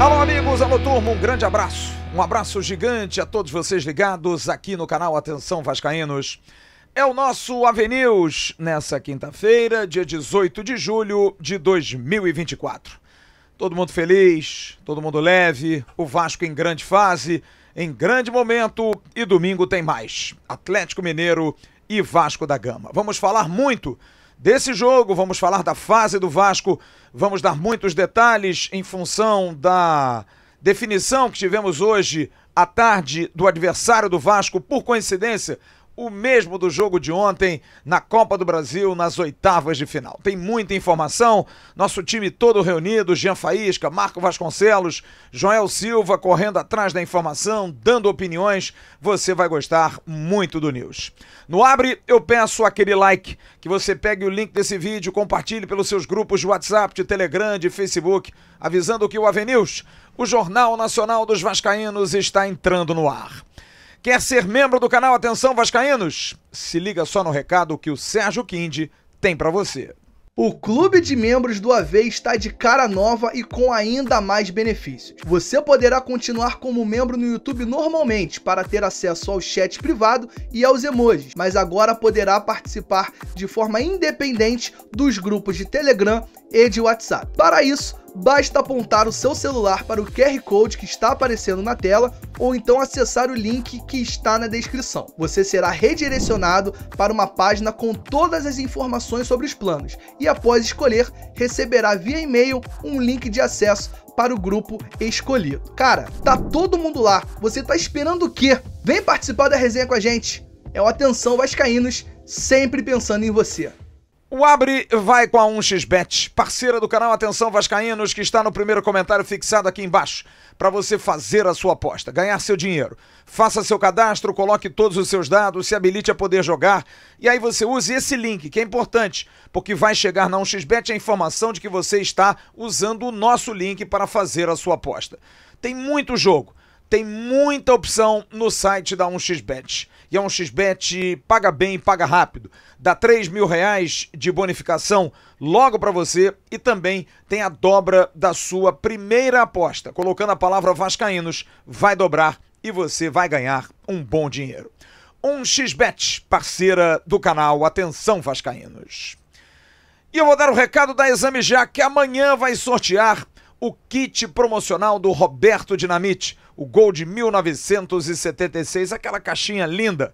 Alô, amigos, alô, turma, um grande abraço. Um abraço gigante a todos vocês ligados aqui no canal Atenção Vascaínos. É o nosso Avenews nessa quinta-feira, dia 18 de julho de 2024. Todo mundo feliz, todo mundo leve, o Vasco em grande fase, em grande momento e domingo tem mais. Atlético Mineiro e Vasco da Gama. Vamos falar muito desse jogo, vamos falar da fase do Vasco, vamos dar muitos detalhes em função da definição que tivemos hoje à tarde do adversário do Vasco, por coincidência, o mesmo do jogo de ontem na Copa do Brasil, nas oitavas de final. Tem muita informação, nosso time todo reunido, Jean Faísca, Marco Vasconcelos, Joel Silva correndo atrás da informação, dando opiniões, você vai gostar muito do News. No Abre, eu peço aquele like, que você pegue o link desse vídeo, compartilhe pelos seus grupos de WhatsApp, de Telegram, de Facebook, avisando que o Avenews, o Jornal Nacional dos Vascaínos, está entrando no ar. Quer ser membro do canal Atenção Vascaínos? Se liga só no recado que o Sérgio Quinde tem para você. O Clube de Membros do AV está de cara nova e com ainda mais benefícios. Você poderá continuar como membro no YouTube normalmente para ter acesso ao chat privado e aos emojis, mas agora poderá participar de forma independente dos grupos de Telegram e de WhatsApp. Para isso, basta apontar o seu celular para o QR Code que está aparecendo na tela ou então acessar o link que está na descrição. Você será redirecionado para uma página com todas as informações sobre os planos e, após escolher, receberá via e-mail um link de acesso para o grupo escolhido. Cara, tá todo mundo lá. Você tá esperando o quê? Vem participar da resenha com a gente. É o Atenção Vascaínos, sempre pensando em você. O Abre vai com a 1xBet, parceira do canal Atenção Vascaínos, que está no primeiro comentário fixado aqui embaixo, para você fazer a sua aposta, ganhar seu dinheiro. Faça seu cadastro, coloque todos os seus dados, se habilite a poder jogar, e aí você use esse link, que é importante, porque vai chegar na 1xBet a informação de que você está usando o nosso link para fazer a sua aposta. Tem muito jogo, tem muita opção no site da 1xBet. E é um Xbet paga bem, paga rápido. Dá 3 mil reais de bonificação logo para você e também tem a dobra da sua primeira aposta. Colocando a palavra Vascaínos, vai dobrar e você vai ganhar um bom dinheiro. Um Xbet, parceira do canal Atenção Vascaínos. E eu vou dar o recado da Exame Já, que amanhã vai sortear o kit promocional do Roberto Dinamite o gol de 1976, aquela caixinha linda.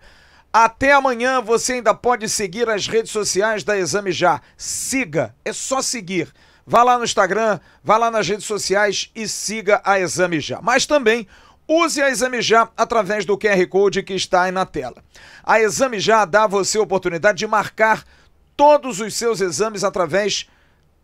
Até amanhã você ainda pode seguir as redes sociais da Exame Já. Siga, é só seguir. Vá lá no Instagram, vá lá nas redes sociais e siga a Exame Já. Mas também Use a Exame Já através do QR Code que está aí na tela. A Exame Já dá a você a oportunidade de marcar todos os seus exames através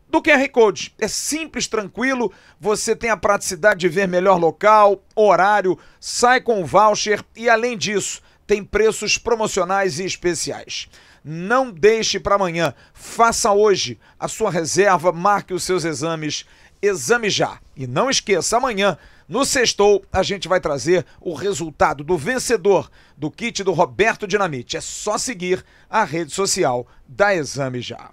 do QR Code. É simples, tranquilo, você tem a praticidade de ver melhor local, horário, sai com voucher e além disso, tem preços promocionais e especiais. Não deixe para amanhã, faça hoje a sua reserva, marque os seus exames, exame já. E não esqueça, amanhã, no sextou, a gente vai trazer o resultado do vencedor do kit do Roberto Dinamite. É só seguir a rede social da Exame Já.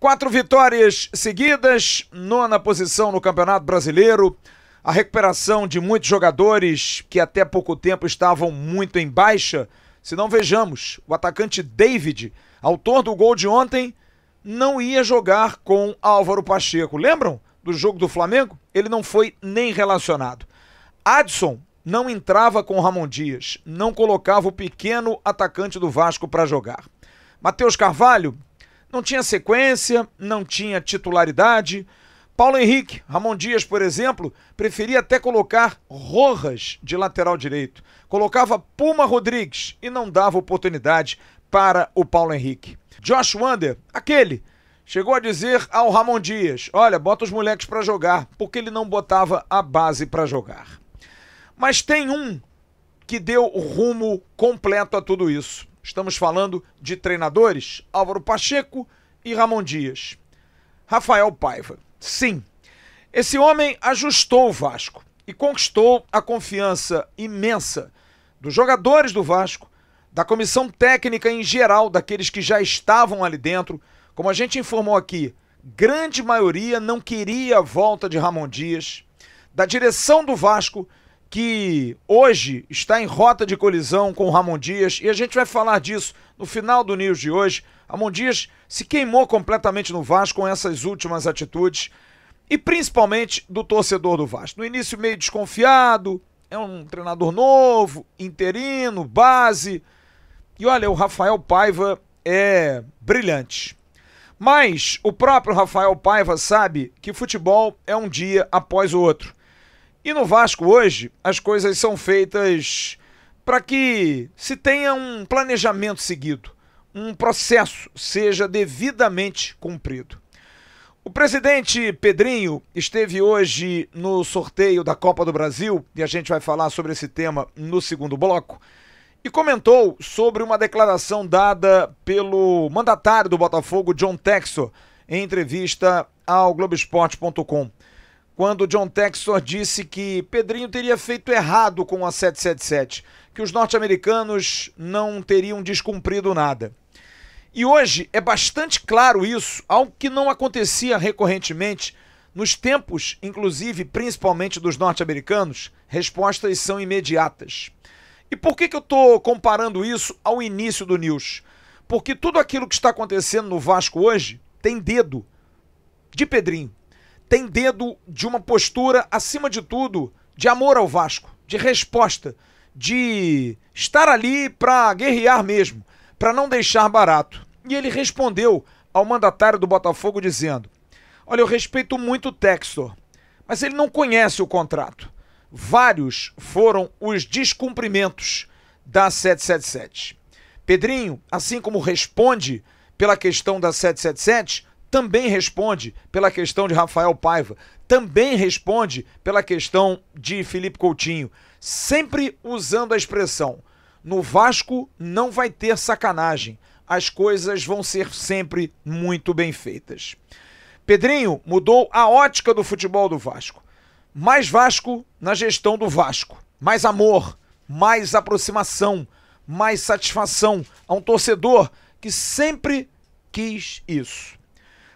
Quatro vitórias seguidas, nona posição no Campeonato Brasileiro. A recuperação de muitos jogadores que até pouco tempo estavam muito em baixa. Se não vejamos, o atacante David, autor do gol de ontem, não ia jogar com Álvaro Pacheco. Lembram do jogo do Flamengo? Ele não foi nem relacionado. Adson não entrava com Ramon Dias, não colocava o pequeno atacante do Vasco para jogar. Matheus Carvalho não tinha sequência, não tinha titularidade. Paulo Henrique, Ramon Dias, por exemplo, preferia até colocar Rojas de lateral direito. Colocava Puma Rodrigues e não dava oportunidade para o Paulo Henrique. Josh Wander, aquele, chegou a dizer ao Ramon Dias: "Olha, bota os moleques para jogar", porque ele não botava a base para jogar. Mas tem um que deu rumo completo a tudo isso. Estamos falando de treinadores Álvaro Pacheco e Ramon Dias. Rafael Paiva. Sim, esse homem ajustou o Vasco e conquistou a confiança imensa dos jogadores do Vasco, da comissão técnica em geral, daqueles que já estavam ali dentro. Como a gente informou aqui, grande maioria não queria a volta de Ramon Dias, da direção do Vasco, que hoje está em rota de colisão com o Ramon Dias e a gente vai falar disso no final do News de hoje. Ramon Dias se queimou completamente no Vasco com essas últimas atitudes e principalmente do torcedor do Vasco. No início meio desconfiado, é um treinador novo, interino, base. E olha, o Rafael Paiva é brilhante. Mas o próprio Rafael Paiva sabe que futebol é um dia após o outro. E no Vasco hoje, as coisas são feitas para que se tenha um planejamento seguido, um processo seja devidamente cumprido. O presidente Pedrinho esteve hoje no sorteio da Copa do Brasil, e a gente vai falar sobre esse tema no segundo bloco, e comentou sobre uma declaração dada pelo mandatário do Botafogo, John Texo, em entrevista ao Globoesporte.com quando John Texor disse que Pedrinho teria feito errado com a 777, que os norte-americanos não teriam descumprido nada. E hoje é bastante claro isso, algo que não acontecia recorrentemente nos tempos, inclusive, principalmente dos norte-americanos, respostas são imediatas. E por que, que eu estou comparando isso ao início do News? Porque tudo aquilo que está acontecendo no Vasco hoje tem dedo de Pedrinho tem dedo de uma postura, acima de tudo, de amor ao Vasco, de resposta, de estar ali para guerrear mesmo, para não deixar barato. E ele respondeu ao mandatário do Botafogo dizendo: Olha, eu respeito muito o Textor, mas ele não conhece o contrato. Vários foram os descumprimentos da 777. Pedrinho, assim como responde pela questão da 777, também responde pela questão de Rafael Paiva, também responde pela questão de Felipe Coutinho, sempre usando a expressão: no Vasco não vai ter sacanagem, as coisas vão ser sempre muito bem feitas. Pedrinho mudou a ótica do futebol do Vasco. Mais Vasco na gestão do Vasco. Mais amor, mais aproximação, mais satisfação a um torcedor que sempre quis isso.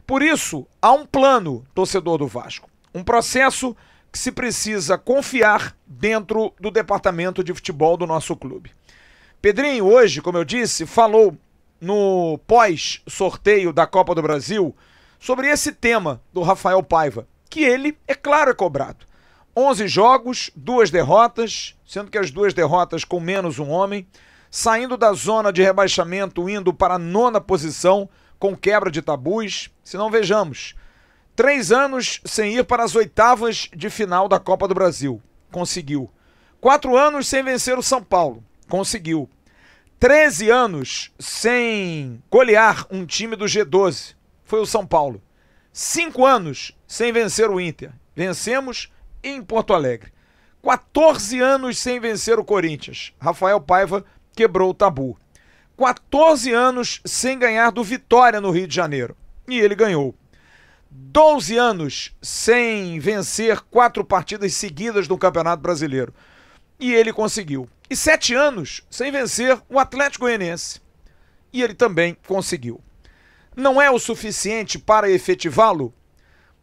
Por isso, há um plano, torcedor do Vasco. Um processo que se precisa confiar dentro do departamento de futebol do nosso clube. Pedrinho, hoje, como eu disse, falou no pós-sorteio da Copa do Brasil sobre esse tema do Rafael Paiva, que ele, é claro, é cobrado. 11 jogos, duas derrotas, sendo que as duas derrotas com menos um homem, saindo da zona de rebaixamento, indo para a nona posição com quebra de tabus, se não vejamos. Três anos sem ir para as oitavas de final da Copa do Brasil. Conseguiu. Quatro anos sem vencer o São Paulo. Conseguiu. Treze anos sem golear um time do G12. Foi o São Paulo. Cinco anos sem vencer o Inter. Vencemos em Porto Alegre. 14 anos sem vencer o Corinthians. Rafael Paiva quebrou o tabu. 14 anos sem ganhar do Vitória no Rio de Janeiro. E ele ganhou. 12 anos sem vencer quatro partidas seguidas do Campeonato Brasileiro. E ele conseguiu. E 7 anos sem vencer o Atlético Goianiense. E ele também conseguiu. Não é o suficiente para efetivá-lo,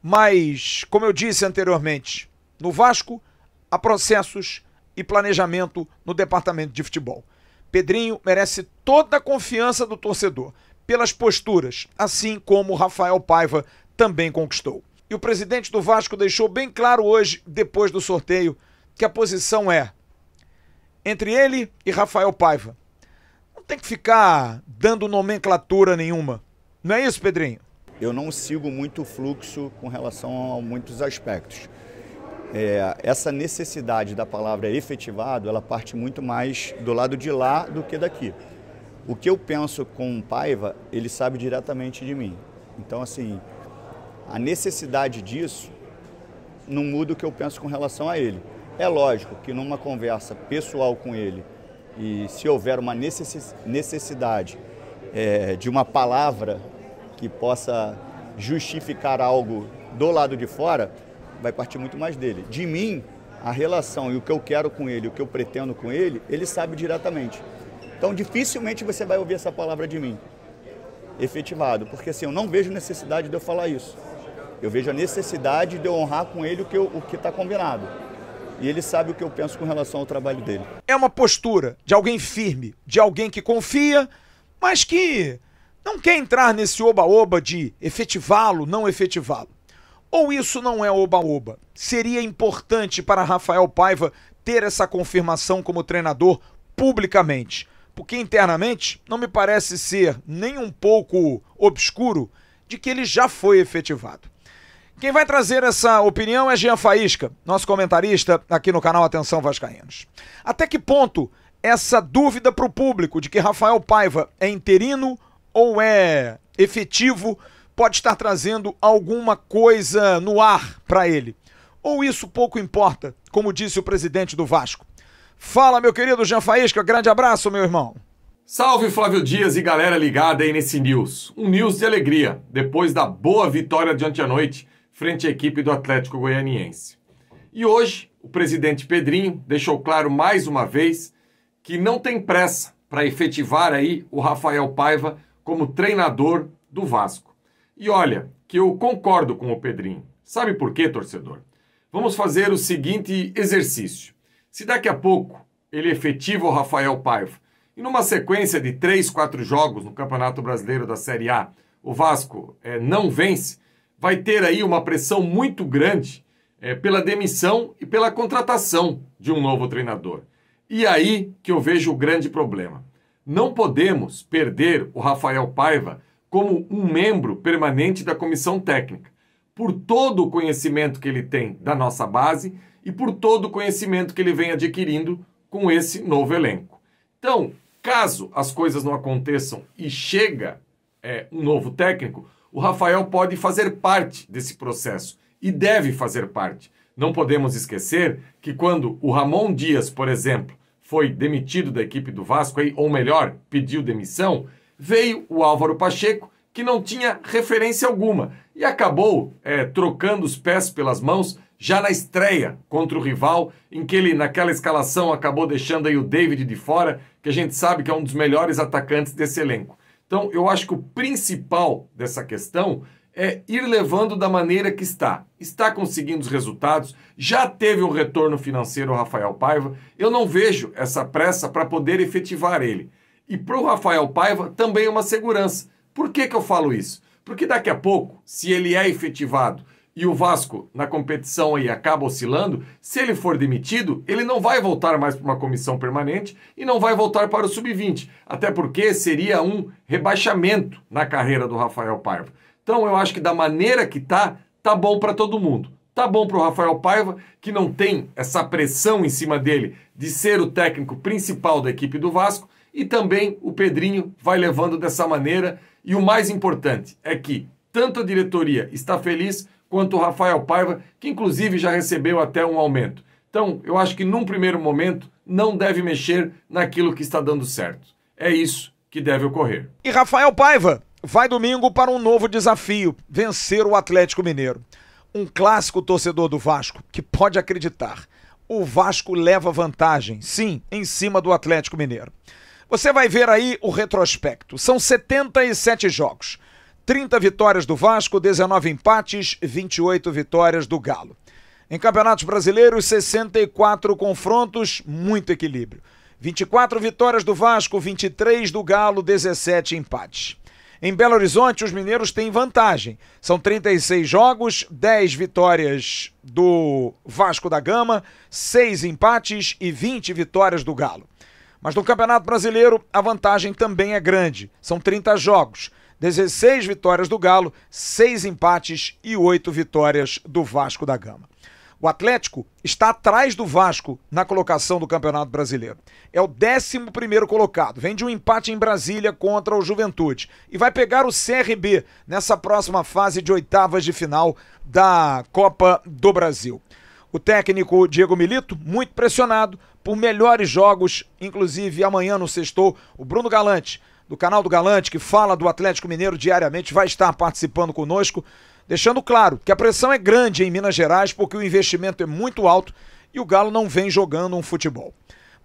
mas, como eu disse anteriormente, no Vasco há processos e planejamento no departamento de futebol. Pedrinho merece toda a confiança do torcedor, pelas posturas, assim como Rafael Paiva também conquistou. E o presidente do Vasco deixou bem claro hoje, depois do sorteio, que a posição é entre ele e Rafael Paiva. Não tem que ficar dando nomenclatura nenhuma. Não é isso, Pedrinho? Eu não sigo muito o fluxo com relação a muitos aspectos. É, essa necessidade da palavra efetivado, ela parte muito mais do lado de lá do que daqui. O que eu penso com o Paiva, ele sabe diretamente de mim. Então, assim, a necessidade disso não muda o que eu penso com relação a ele. É lógico que numa conversa pessoal com ele, e se houver uma necessidade é, de uma palavra que possa justificar algo do lado de fora, vai partir muito mais dele. De mim, a relação e o que eu quero com ele, o que eu pretendo com ele, ele sabe diretamente. Então, dificilmente você vai ouvir essa palavra de mim, efetivado, porque assim, eu não vejo necessidade de eu falar isso. Eu vejo a necessidade de eu honrar com ele o que o que está combinado. E ele sabe o que eu penso com relação ao trabalho dele. É uma postura de alguém firme, de alguém que confia, mas que não quer entrar nesse oba-oba de efetivá-lo, não efetivá-lo. Ou isso não é oba-oba? Seria importante para Rafael Paiva ter essa confirmação como treinador publicamente? Porque internamente não me parece ser nem um pouco obscuro de que ele já foi efetivado. Quem vai trazer essa opinião é Jean Faísca, nosso comentarista aqui no canal Atenção Vascaínos. Até que ponto essa dúvida para o público de que Rafael Paiva é interino ou é efetivo pode estar trazendo alguma coisa no ar para ele. Ou isso pouco importa, como disse o presidente do Vasco. Fala, meu querido Jean Faísca, grande abraço, meu irmão. Salve Flávio Dias e galera ligada aí nesse News. Um News de alegria, depois da boa vitória de ontem à noite frente à equipe do Atlético Goianiense. E hoje, o presidente Pedrinho deixou claro mais uma vez que não tem pressa para efetivar aí o Rafael Paiva como treinador do Vasco. E olha, que eu concordo com o Pedrinho. Sabe por quê, torcedor? Vamos fazer o seguinte exercício. Se daqui a pouco ele é efetiva o Rafael Paiva e numa sequência de três, quatro jogos no Campeonato Brasileiro da Série A, o Vasco é, não vence, vai ter aí uma pressão muito grande é, pela demissão e pela contratação de um novo treinador. E aí que eu vejo o grande problema. Não podemos perder o Rafael Paiva como um membro permanente da comissão técnica, por todo o conhecimento que ele tem da nossa base e por todo o conhecimento que ele vem adquirindo com esse novo elenco. Então, caso as coisas não aconteçam e chega é, um novo técnico, o Rafael pode fazer parte desse processo e deve fazer parte. Não podemos esquecer que quando o Ramon Dias, por exemplo, foi demitido da equipe do Vasco, ou melhor, pediu demissão, veio o Álvaro Pacheco, que não tinha referência alguma e acabou é, trocando os pés pelas mãos já na estreia contra o rival, em que ele, naquela escalação, acabou deixando aí o David de fora, que a gente sabe que é um dos melhores atacantes desse elenco. Então, eu acho que o principal dessa questão é ir levando da maneira que está. Está conseguindo os resultados, já teve um retorno financeiro o Rafael Paiva. Eu não vejo essa pressa para poder efetivar ele. E para o Rafael Paiva também é uma segurança. Por que, que eu falo isso? Porque daqui a pouco, se ele é efetivado e o Vasco na competição aí acaba oscilando, se ele for demitido, ele não vai voltar mais para uma comissão permanente e não vai voltar para o sub-20, até porque seria um rebaixamento na carreira do Rafael Paiva. Então eu acho que da maneira que tá, tá bom para todo mundo. Tá bom para o Rafael Paiva, que não tem essa pressão em cima dele de ser o técnico principal da equipe do Vasco, e também o Pedrinho vai levando dessa maneira. E o mais importante é que tanto a diretoria está feliz quanto o Rafael Paiva, que inclusive já recebeu até um aumento. Então, eu acho que num primeiro momento não deve mexer naquilo que está dando certo. É isso que deve ocorrer. E Rafael Paiva vai domingo para um novo desafio: vencer o Atlético Mineiro. Um clássico torcedor do Vasco que pode acreditar. O Vasco leva vantagem, sim, em cima do Atlético Mineiro. Você vai ver aí o retrospecto. São 77 jogos. 30 vitórias do Vasco, 19 empates, 28 vitórias do Galo. Em campeonatos brasileiros, 64 confrontos, muito equilíbrio. 24 vitórias do Vasco, 23 do Galo, 17 empates. Em Belo Horizonte, os mineiros têm vantagem. São 36 jogos, 10 vitórias do Vasco da Gama, 6 empates e 20 vitórias do Galo. Mas no Campeonato Brasileiro, a vantagem também é grande. São 30 jogos, 16 vitórias do Galo, 6 empates e 8 vitórias do Vasco da Gama. O Atlético está atrás do Vasco na colocação do Campeonato Brasileiro. É o 11 colocado. Vem de um empate em Brasília contra o Juventude. E vai pegar o CRB nessa próxima fase de oitavas de final da Copa do Brasil. O técnico Diego Milito, muito pressionado, por melhores jogos, inclusive amanhã no Sextou, o Bruno Galante, do canal do Galante, que fala do Atlético Mineiro diariamente, vai estar participando conosco, deixando claro que a pressão é grande em Minas Gerais, porque o investimento é muito alto e o Galo não vem jogando um futebol.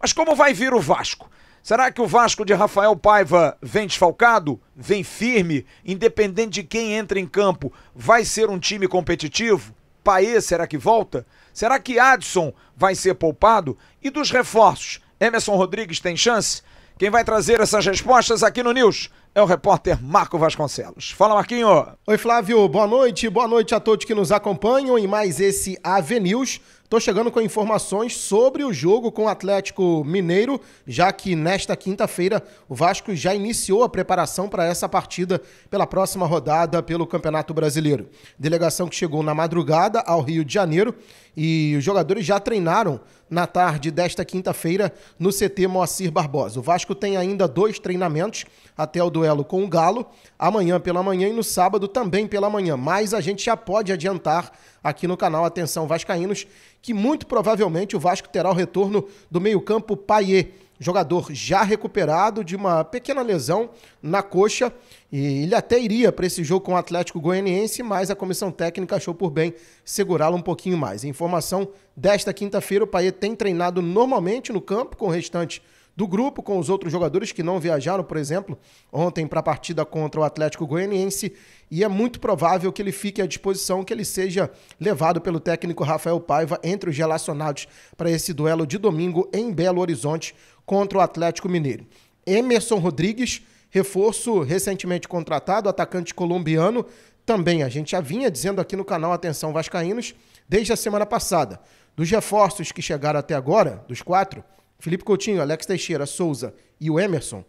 Mas como vai vir o Vasco? Será que o Vasco de Rafael Paiva vem desfalcado? Vem firme? Independente de quem entra em campo, vai ser um time competitivo? Paê, será que volta? Será que Adson vai ser poupado? E dos reforços, Emerson Rodrigues tem chance? Quem vai trazer essas respostas aqui no News é o repórter Marco Vasconcelos. Fala, Marquinho. Oi, Flávio. Boa noite. Boa noite a todos que nos acompanham em mais esse AV News. Tô chegando com informações sobre o jogo com o Atlético Mineiro, já que nesta quinta-feira o Vasco já iniciou a preparação para essa partida pela próxima rodada pelo Campeonato Brasileiro. Delegação que chegou na madrugada ao Rio de Janeiro e os jogadores já treinaram na tarde desta quinta-feira no CT Moacir Barbosa. O Vasco tem ainda dois treinamentos até o duelo com o Galo, amanhã pela manhã e no sábado também pela manhã, mas a gente já pode adiantar aqui no canal Atenção Vascaínos, que muito provavelmente o Vasco terá o retorno do meio-campo Paier, jogador já recuperado de uma pequena lesão na coxa, e ele até iria para esse jogo com o Atlético Goianiense, mas a comissão técnica achou por bem segurá-lo um pouquinho mais. Informação desta quinta-feira, o Paier tem treinado normalmente no campo com o restante do grupo com os outros jogadores que não viajaram, por exemplo, ontem para a partida contra o Atlético Goianiense, e é muito provável que ele fique à disposição, que ele seja levado pelo técnico Rafael Paiva entre os relacionados para esse duelo de domingo em Belo Horizonte contra o Atlético Mineiro. Emerson Rodrigues, reforço recentemente contratado, atacante colombiano, também a gente já vinha dizendo aqui no canal Atenção Vascaínos desde a semana passada. Dos reforços que chegaram até agora, dos quatro, Felipe Coutinho, Alex Teixeira, Souza e o Emerson,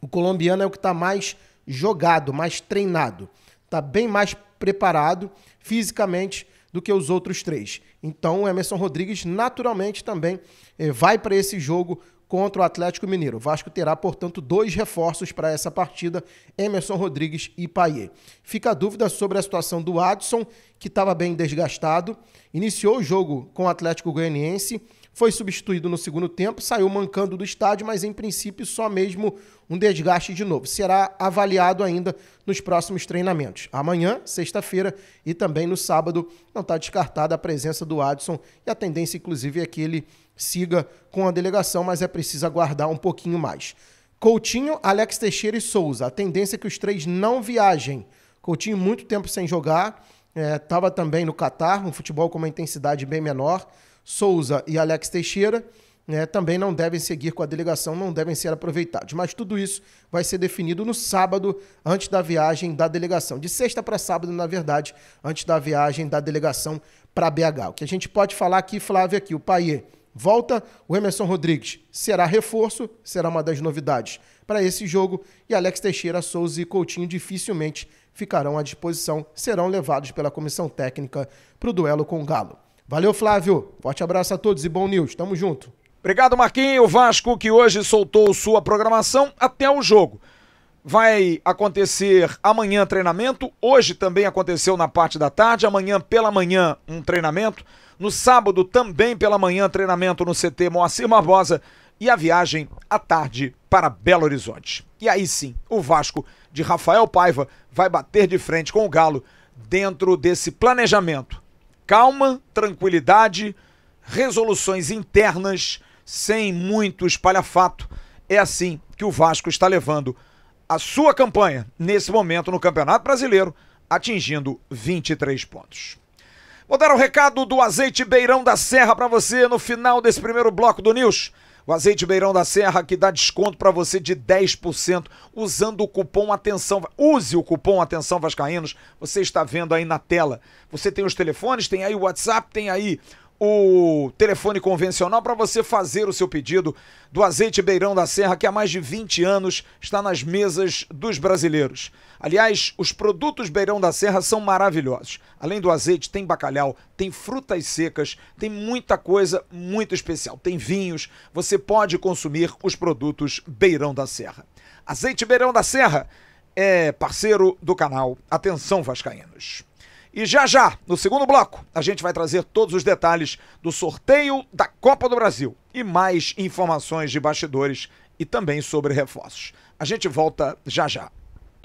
o colombiano é o que está mais jogado, mais treinado. Está bem mais preparado fisicamente do que os outros três. Então o Emerson Rodrigues naturalmente também eh, vai para esse jogo contra o Atlético Mineiro. O Vasco terá, portanto, dois reforços para essa partida, Emerson Rodrigues e Paier. Fica a dúvida sobre a situação do Adson, que estava bem desgastado, iniciou o jogo com o Atlético Goianiense, foi substituído no segundo tempo, saiu mancando do estádio, mas em princípio só mesmo um desgaste de novo. Será avaliado ainda nos próximos treinamentos. Amanhã, sexta-feira e também no sábado, não está descartada a presença do Adson e a tendência, inclusive, é que ele siga com a delegação, mas é preciso aguardar um pouquinho mais. Coutinho, Alex Teixeira e Souza. A tendência é que os três não viajem. Coutinho, muito tempo sem jogar, estava eh, é, também no Catar, um futebol com uma intensidade bem menor. Souza e Alex Teixeira. Né, também não devem seguir com a delegação, não devem ser aproveitados. Mas tudo isso vai ser definido no sábado, antes da viagem da delegação. De sexta para sábado, na verdade, antes da viagem da delegação para BH. O que a gente pode falar aqui, Flávio, aqui, é o Paier volta, o Emerson Rodrigues será reforço, será uma das novidades para esse jogo, e Alex Teixeira, Souza e Coutinho dificilmente ficarão à disposição, serão levados pela comissão técnica para o duelo com o Galo. Valeu, Flávio. Forte abraço a todos e bom news. Tamo junto. Obrigado, Marquinhos. O Vasco que hoje soltou sua programação até o jogo. Vai acontecer amanhã treinamento. Hoje também aconteceu na parte da tarde. Amanhã pela manhã um treinamento. No sábado também pela manhã treinamento no CT Moacir Barbosa e a viagem à tarde para Belo Horizonte. E aí sim, o Vasco de Rafael Paiva vai bater de frente com o Galo dentro desse planejamento calma, tranquilidade, resoluções internas, sem muito espalhafato. É assim que o Vasco está levando a sua campanha nesse momento no Campeonato Brasileiro, atingindo 23 pontos. Vou dar o um recado do Azeite Beirão da Serra para você no final desse primeiro bloco do News. O azeite Beirão da Serra que dá desconto para você de 10% usando o cupom Atenção. Use o cupom Atenção Vascaínos. Você está vendo aí na tela. Você tem os telefones, tem aí o WhatsApp, tem aí o telefone convencional para você fazer o seu pedido do azeite Beirão da Serra, que há mais de 20 anos está nas mesas dos brasileiros. Aliás, os produtos Beirão da Serra são maravilhosos. Além do azeite, tem bacalhau, tem frutas secas, tem muita coisa muito especial. Tem vinhos, você pode consumir os produtos Beirão da Serra. Azeite Beirão da Serra é parceiro do canal. Atenção, Vascaínos. E já já, no segundo bloco, a gente vai trazer todos os detalhes do sorteio da Copa do Brasil e mais informações de bastidores e também sobre reforços. A gente volta já já.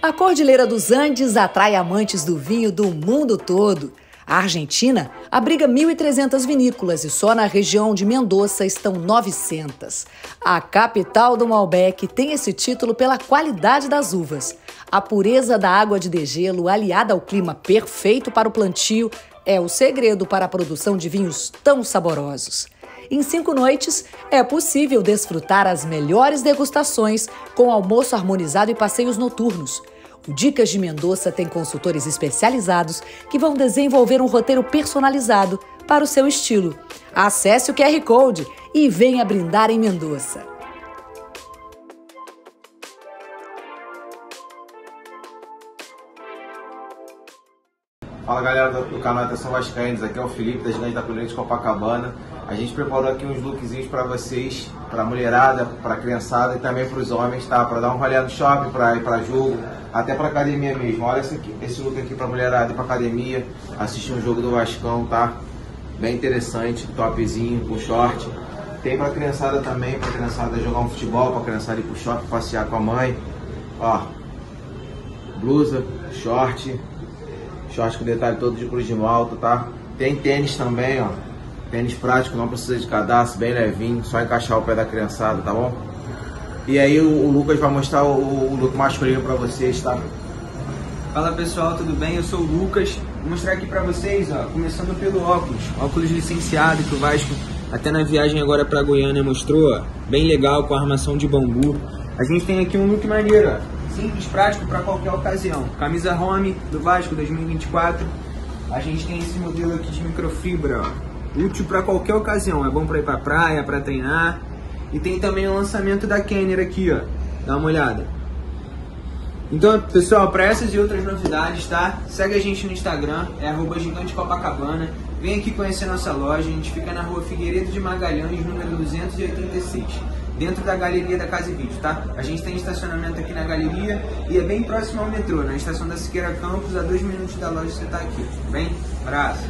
A Cordilheira dos Andes atrai amantes do vinho do mundo todo. A Argentina abriga 1.300 vinícolas e só na região de Mendoza estão 900. A capital do Malbec tem esse título pela qualidade das uvas. A pureza da água de degelo, aliada ao clima perfeito para o plantio, é o segredo para a produção de vinhos tão saborosos. Em cinco noites, é possível desfrutar as melhores degustações com almoço harmonizado e passeios noturnos. O Dicas de Mendoza tem consultores especializados que vão desenvolver um roteiro personalizado para o seu estilo. Acesse o QR Code e venha brindar em Mendoza. Fala galera do, canal Atenção Vascaínos, aqui é o Felipe das gente da Colina de Copacabana. A gente preparou aqui uns lookzinhos para vocês, para mulherada, para criançada e também para os homens, tá? Para dar um rolê no shopping, para ir para jogo, até pra academia mesmo. Olha esse, aqui, esse look aqui pra mulherada, pra academia, assistir um jogo do Vascão, tá? Bem interessante, topzinho, com short. Tem pra criançada também, pra criançada jogar um futebol, pra criançada ir pro shopping, passear com a mãe. Ó, blusa, short, short com detalhe todo de cruz de malta, tá? Tem tênis também, ó. Tênis prático, não precisa de cadastro, bem levinho, só encaixar o pé da criançada, tá bom? E aí o, o Lucas vai mostrar o, o look masculino para vocês, tá? Fala pessoal, tudo bem? Eu sou o Lucas. Vou mostrar aqui para vocês, ó, começando pelo óculos. Óculos licenciado que o Vasco até na viagem agora para Goiânia mostrou, ó, bem legal com a armação de bambu. A gente tem aqui um look maneiro, ó, simples, prático para qualquer ocasião. Camisa Home do Vasco 2024. A gente tem esse modelo aqui de microfibra, ó, útil para qualquer ocasião. É bom para ir para praia, para treinar. E tem também o lançamento da Kenner aqui, ó. Dá uma olhada. Então, pessoal, para essas e outras novidades, tá? Segue a gente no Instagram, é arroba gigante Copacabana. Vem aqui conhecer nossa loja, a gente fica na rua Figueiredo de Magalhães, número 286 dentro da galeria da Casa e Vídeo, tá? A gente tem estacionamento aqui na galeria e é bem próximo ao metrô, na estação da Siqueira Campos, a dois minutos da loja você tá aqui. Bem, abraço!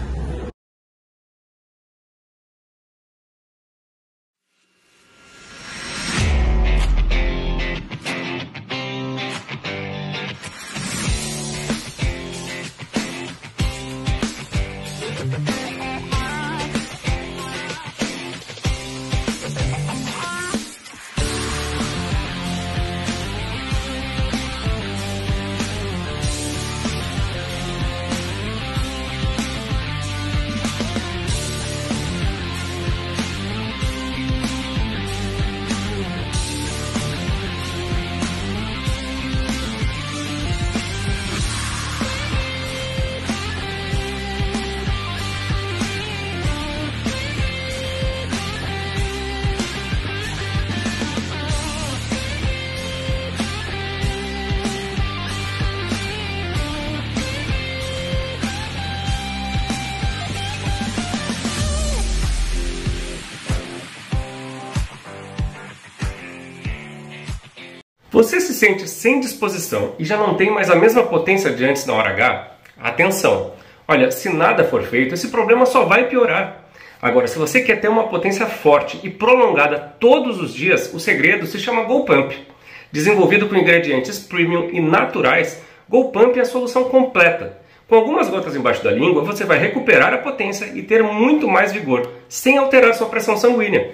Você se sente sem disposição e já não tem mais a mesma potência de antes na hora H? Atenção! Olha, se nada for feito, esse problema só vai piorar. Agora, se você quer ter uma potência forte e prolongada todos os dias, o segredo se chama Go Pump. Desenvolvido com ingredientes premium e naturais, Go Pump é a solução completa. Com algumas gotas embaixo da língua, você vai recuperar a potência e ter muito mais vigor, sem alterar sua pressão sanguínea.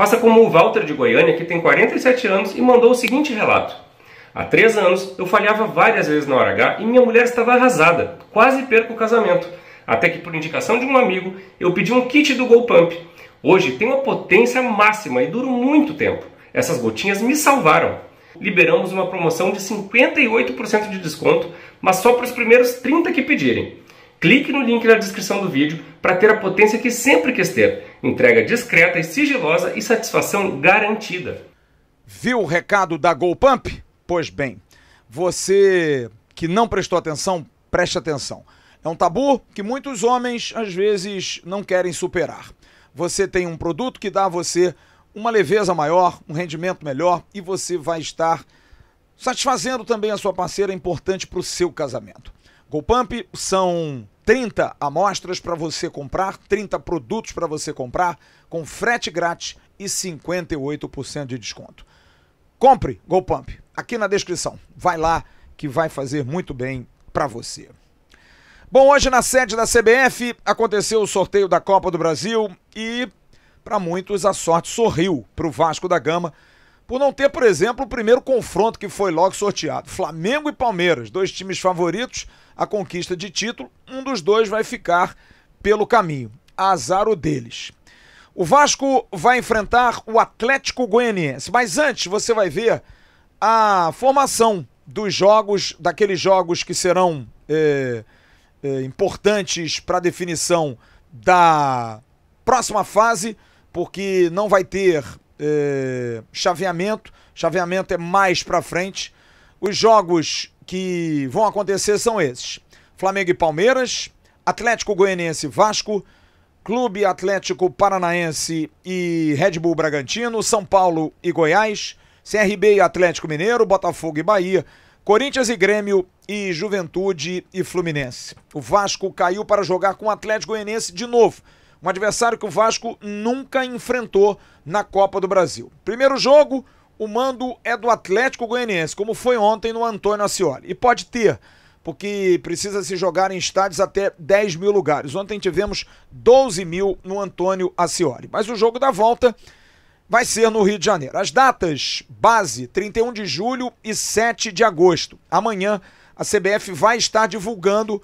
Faça como o Walter de Goiânia, que tem 47 anos e mandou o seguinte relato. Há três anos eu falhava várias vezes na hora H e minha mulher estava arrasada, quase perco o casamento. Até que, por indicação de um amigo, eu pedi um kit do Golpump. Pump. Hoje tem uma potência máxima e duro muito tempo. Essas gotinhas me salvaram. Liberamos uma promoção de 58% de desconto, mas só para os primeiros 30 que pedirem clique no link na descrição do vídeo para ter a potência que sempre quis ter. Entrega discreta e sigilosa e satisfação garantida. Viu o recado da Golpump? Pois bem, você que não prestou atenção, preste atenção. É um tabu que muitos homens às vezes não querem superar. Você tem um produto que dá a você uma leveza maior, um rendimento melhor e você vai estar satisfazendo também a sua parceira, é importante para o seu casamento. GoPump são 30 amostras para você comprar, 30 produtos para você comprar, com frete grátis e 58% de desconto. Compre GoPump aqui na descrição. Vai lá que vai fazer muito bem para você. Bom, hoje na sede da CBF aconteceu o sorteio da Copa do Brasil e para muitos a sorte sorriu para o Vasco da Gama por não ter, por exemplo, o primeiro confronto que foi logo sorteado: Flamengo e Palmeiras, dois times favoritos a conquista de título, um dos dois vai ficar pelo caminho. Azar o deles. O Vasco vai enfrentar o Atlético Goianiense, mas antes você vai ver a formação dos jogos, daqueles jogos que serão é, é, importantes para a definição da próxima fase, porque não vai ter é, chaveamento, chaveamento é mais para frente. Os jogos que vão acontecer são esses: Flamengo e Palmeiras, Atlético Goianiense Vasco, Clube Atlético Paranaense e Red Bull Bragantino, São Paulo e Goiás, CRB e Atlético Mineiro, Botafogo e Bahia, Corinthians e Grêmio e Juventude e Fluminense. O Vasco caiu para jogar com o Atlético Goianiense de novo, um adversário que o Vasco nunca enfrentou na Copa do Brasil. Primeiro jogo, o mando é do Atlético Goianiense, como foi ontem no Antônio Ascioli. E pode ter, porque precisa se jogar em estádios até 10 mil lugares. Ontem tivemos 12 mil no Antônio Ascioli. Mas o jogo da volta vai ser no Rio de Janeiro. As datas base: 31 de julho e 7 de agosto. Amanhã a CBF vai estar divulgando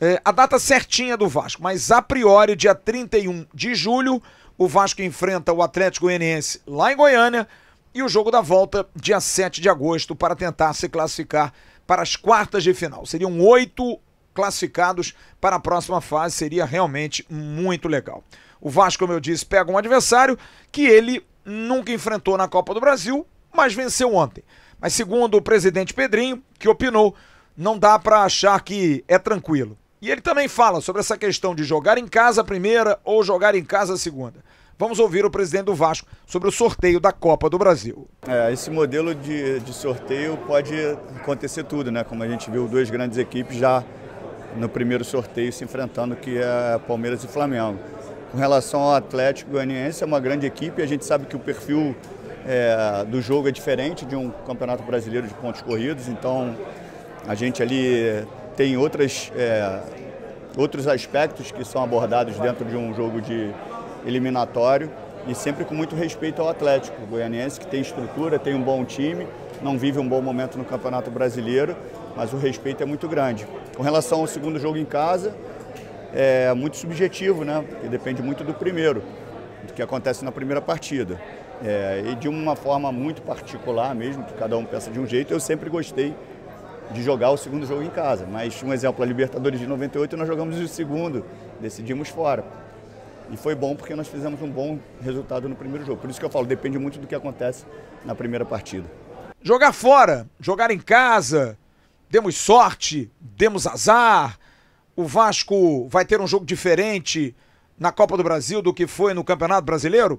eh, a data certinha do Vasco, mas a priori, dia 31 de julho, o Vasco enfrenta o Atlético Goianiense lá em Goiânia e o jogo da volta, dia 7 de agosto, para tentar se classificar para as quartas de final. Seriam oito classificados para a próxima fase, seria realmente muito legal. O Vasco, como eu disse, pega um adversário que ele nunca enfrentou na Copa do Brasil, mas venceu ontem. Mas segundo o presidente Pedrinho, que opinou, não dá para achar que é tranquilo. E ele também fala sobre essa questão de jogar em casa a primeira ou jogar em casa a segunda. Vamos ouvir o presidente do Vasco sobre o sorteio da Copa do Brasil. É, esse modelo de, de sorteio pode acontecer tudo, né? Como a gente viu, duas grandes equipes já no primeiro sorteio se enfrentando, que é Palmeiras e Flamengo. Com relação ao Atlético Goianiense, é uma grande equipe, a gente sabe que o perfil é, do jogo é diferente de um campeonato brasileiro de pontos corridos, então a gente ali tem outras, é, outros aspectos que são abordados dentro de um jogo de, eliminatório e sempre com muito respeito ao Atlético goianiense, que tem estrutura, tem um bom time, não vive um bom momento no Campeonato Brasileiro, mas o respeito é muito grande. Com relação ao segundo jogo em casa, é muito subjetivo, né? Porque depende muito do primeiro, do que acontece na primeira partida. É, e de uma forma muito particular mesmo, que cada um pensa de um jeito, eu sempre gostei de jogar o segundo jogo em casa. Mas um exemplo, a Libertadores de 98, nós jogamos o segundo, decidimos fora. E foi bom porque nós fizemos um bom resultado no primeiro jogo. Por isso que eu falo, depende muito do que acontece na primeira partida. Jogar fora, jogar em casa, demos sorte, demos azar. O Vasco vai ter um jogo diferente na Copa do Brasil do que foi no Campeonato Brasileiro?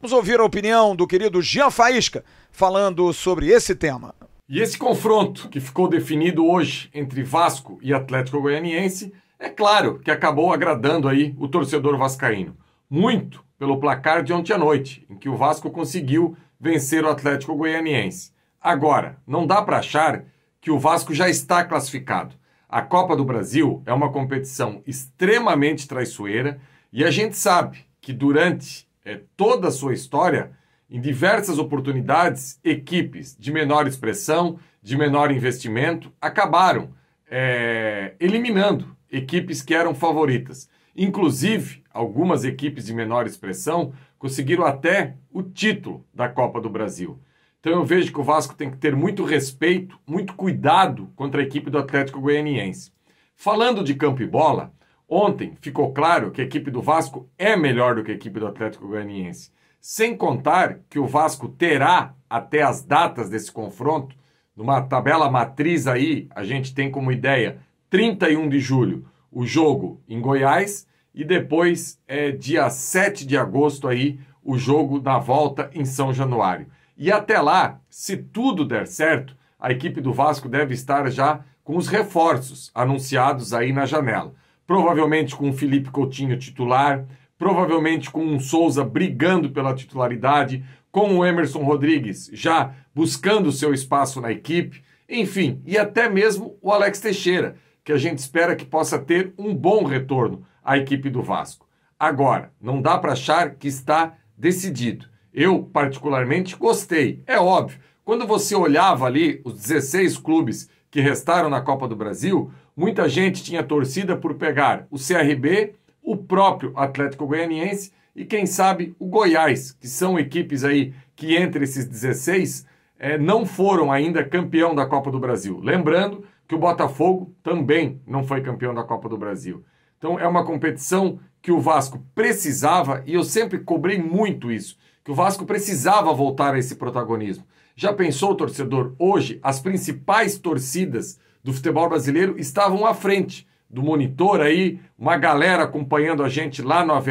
Vamos ouvir a opinião do querido Jean Faísca falando sobre esse tema. E esse confronto que ficou definido hoje entre Vasco e Atlético Goianiense é claro que acabou agradando aí o torcedor vascaíno. Muito pelo placar de ontem à noite, em que o Vasco conseguiu vencer o Atlético Goianiense. Agora, não dá para achar que o Vasco já está classificado. A Copa do Brasil é uma competição extremamente traiçoeira e a gente sabe que durante é, toda a sua história, em diversas oportunidades, equipes de menor expressão, de menor investimento, acabaram é, eliminando equipes que eram favoritas. Inclusive, algumas equipes de menor expressão conseguiram até o título da Copa do Brasil. Então eu vejo que o Vasco tem que ter muito respeito, muito cuidado contra a equipe do Atlético Goianiense. Falando de campo e bola, ontem ficou claro que a equipe do Vasco é melhor do que a equipe do Atlético Goianiense. Sem contar que o Vasco terá até as datas desse confronto, numa tabela matriz aí, a gente tem como ideia 31 de julho, o jogo em Goiás e depois, é, dia 7 de agosto, aí, o jogo da volta em São Januário. E até lá, se tudo der certo, a equipe do Vasco deve estar já com os reforços anunciados aí na janela. Provavelmente com o Felipe Coutinho titular, provavelmente com o Souza brigando pela titularidade, com o Emerson Rodrigues já buscando seu espaço na equipe, enfim, e até mesmo o Alex Teixeira, que a gente espera que possa ter um bom retorno à equipe do Vasco. Agora, não dá para achar que está decidido. Eu, particularmente, gostei. É óbvio, quando você olhava ali os 16 clubes que restaram na Copa do Brasil, muita gente tinha torcida por pegar o CRB, o próprio Atlético Goianiense e, quem sabe, o Goiás, que são equipes aí que, entre esses 16, é, eh, não foram ainda campeão da Copa do Brasil. Lembrando que o Botafogo também não foi campeão da Copa do Brasil. Então é uma competição que o Vasco precisava, e eu sempre cobrei muito isso, que o Vasco precisava voltar a esse protagonismo. Já pensou, torcedor? Hoje, as principais torcidas do futebol brasileiro estavam à frente do monitor aí, uma galera acompanhando a gente lá no AV,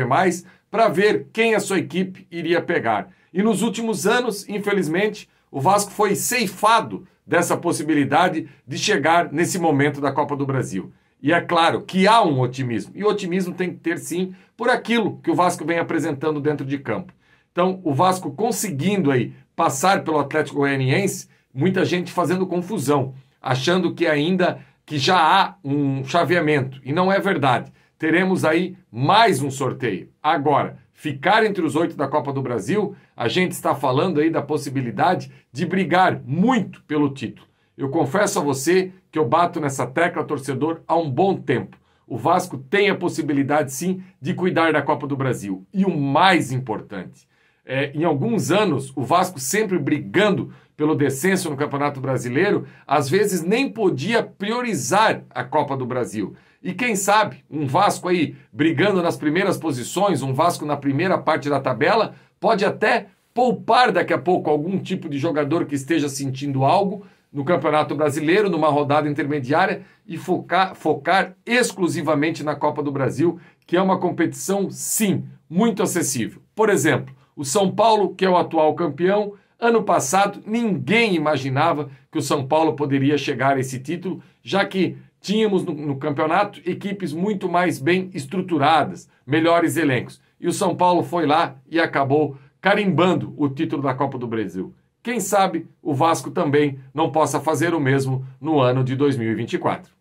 para ver quem a sua equipe iria pegar. E nos últimos anos, infelizmente, o Vasco foi ceifado dessa possibilidade de chegar nesse momento da Copa do Brasil. E é claro que há um otimismo. E o otimismo tem que ter sim por aquilo que o Vasco vem apresentando dentro de campo. Então, o Vasco conseguindo aí passar pelo Atlético Goianiense, muita gente fazendo confusão, achando que ainda que já há um chaveamento. E não é verdade. Teremos aí mais um sorteio. Agora, ficar entre os oito da Copa do Brasil, a gente está falando aí da possibilidade de brigar muito pelo título. Eu confesso a você que eu bato nessa tecla torcedor há um bom tempo. O Vasco tem a possibilidade sim de cuidar da Copa do Brasil. E o mais importante, é, em alguns anos, o Vasco sempre brigando pelo descenso no Campeonato Brasileiro, às vezes nem podia priorizar a Copa do Brasil. E quem sabe um Vasco aí brigando nas primeiras posições, um Vasco na primeira parte da tabela, pode até poupar daqui a pouco algum tipo de jogador que esteja sentindo algo no Campeonato Brasileiro, numa rodada intermediária, e focar, focar exclusivamente na Copa do Brasil, que é uma competição, sim, muito acessível. Por exemplo, o São Paulo, que é o atual campeão, ano passado ninguém imaginava que o São Paulo poderia chegar a esse título, já que Tínhamos no, no campeonato equipes muito mais bem estruturadas, melhores elencos. E o São Paulo foi lá e acabou carimbando o título da Copa do Brasil. Quem sabe o Vasco também não possa fazer o mesmo no ano de 2024.